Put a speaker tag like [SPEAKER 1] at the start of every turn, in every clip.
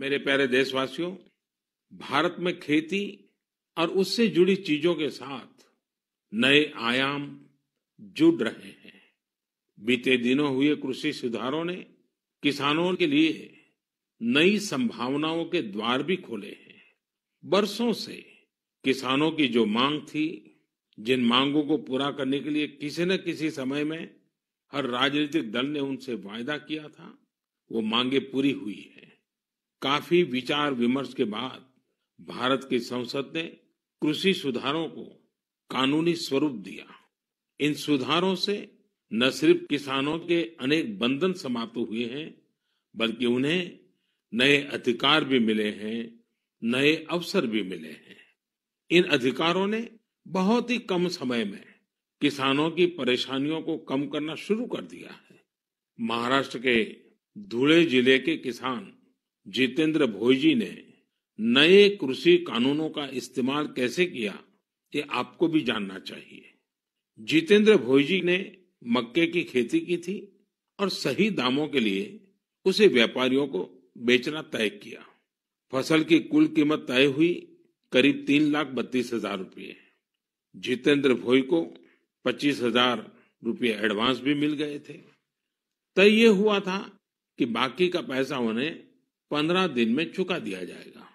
[SPEAKER 1] मेरे प्यारे देशवासियों भारत में खेती और उससे जुड़ी चीजों के साथ नए आयाम जुड़ रहे हैं बीते दिनों हुए कृषि सुधारों ने किसानों के लिए नई संभावनाओं के द्वार भी खोले हैं बरसों से किसानों की जो मांग थी जिन मांगों को पूरा करने के लिए किसी न किसी समय में हर राजनीतिक दल ने उनसे वायदा किया था वो मांगे पूरी हुई है काफी विचार विमर्श के बाद भारत की संसद ने कृषि सुधारों को कानूनी स्वरूप दिया इन सुधारों से न सिर्फ किसानों के अनेक बंधन समाप्त हुए हैं बल्कि उन्हें नए अधिकार भी मिले हैं नए अवसर भी मिले हैं इन अधिकारों ने बहुत ही कम समय में किसानों की परेशानियों को कम करना शुरू कर दिया है महाराष्ट्र के धुले जिले के किसान जितेंद्र भोईजी ने नए कृषि कानूनों का इस्तेमाल कैसे किया ये आपको भी जानना चाहिए जितेंद्र भोईजी ने मक्के की खेती की थी और सही दामों के लिए उसे व्यापारियों को बेचना तय किया फसल की कुल कीमत तय हुई करीब तीन लाख बत्तीस हजार रूपये जितेंद्र भोई को पच्चीस हजार रूपये एडवांस भी मिल गए थे तय ये हुआ था कि बाकी का पैसा उन्हें पंद्रह दिन में चुका दिया जाएगा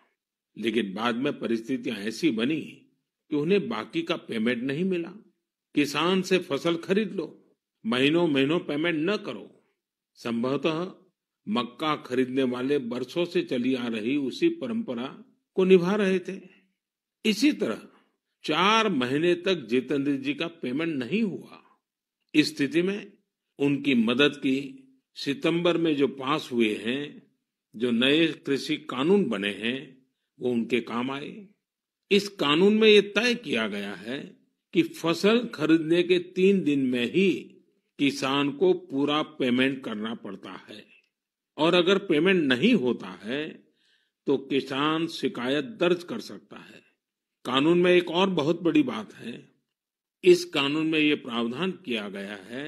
[SPEAKER 1] लेकिन बाद में परिस्थितियां ऐसी बनी कि उन्हें बाकी का पेमेंट नहीं मिला किसान से फसल खरीद लो महीनों महीनों पेमेंट न करो संभवतः मक्का खरीदने वाले बरसों से चली आ रही उसी परंपरा को निभा रहे थे इसी तरह चार महीने तक जितेंद्र जी का पेमेंट नहीं हुआ इस स्थिति में उनकी मदद की सितंबर में जो पास हुए हैं जो नए कृषि कानून बने हैं वो उनके काम आए इस कानून में ये तय किया गया है कि फसल खरीदने के तीन दिन में ही किसान को पूरा पेमेंट करना पड़ता है और अगर पेमेंट नहीं होता है तो किसान शिकायत दर्ज कर सकता है कानून में एक और बहुत बड़ी बात है इस कानून में ये प्रावधान किया गया है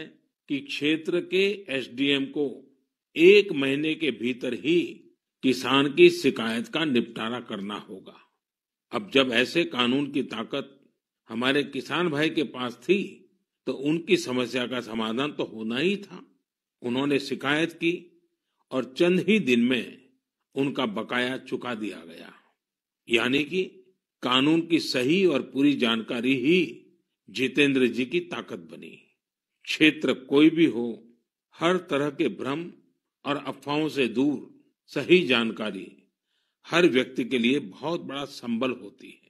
[SPEAKER 1] कि क्षेत्र के एसडीएम को एक महीने के भीतर ही किसान की शिकायत का निपटारा करना होगा अब जब ऐसे कानून की ताकत हमारे किसान भाई के पास थी तो उनकी समस्या का समाधान तो होना ही था उन्होंने शिकायत की और चंद ही दिन में उनका बकाया चुका दिया गया यानी कि कानून की सही और पूरी जानकारी ही जितेंद्र जी की ताकत बनी क्षेत्र कोई भी हो हर तरह के भ्रम और अफवाहों से दूर सही जानकारी हर व्यक्ति के लिए बहुत बड़ा संबल होती है